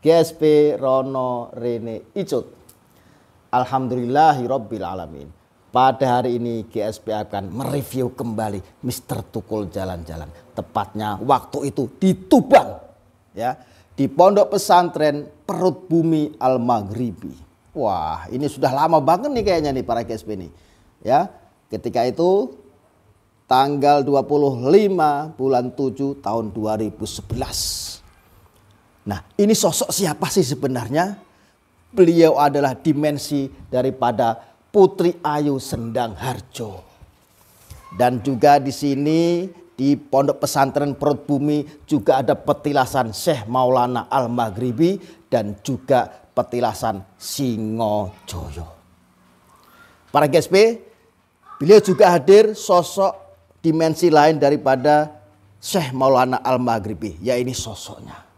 GSP Rono Rene Icut. Alhamdulillahirabbil alamin. Pada hari ini GSP akan mereview kembali Mr. Tukul jalan-jalan. Tepatnya waktu itu di Tuban ya, di Pondok Pesantren Perut Bumi Al-Maghribi. Wah, ini sudah lama banget nih kayaknya nih para GSP ini, Ya, ketika itu tanggal 25 bulan 7 tahun 2011 Nah, ini sosok siapa sih sebenarnya? Beliau adalah dimensi daripada Putri Ayu Sendang Harjo. Dan juga di sini di Pondok Pesantren Perut Bumi juga ada petilasan Syekh Maulana Al-Maghribi dan juga petilasan Singojoyo. Para GSP, beliau juga hadir sosok dimensi lain daripada Syekh Maulana Al-Maghribi, ya sosoknya.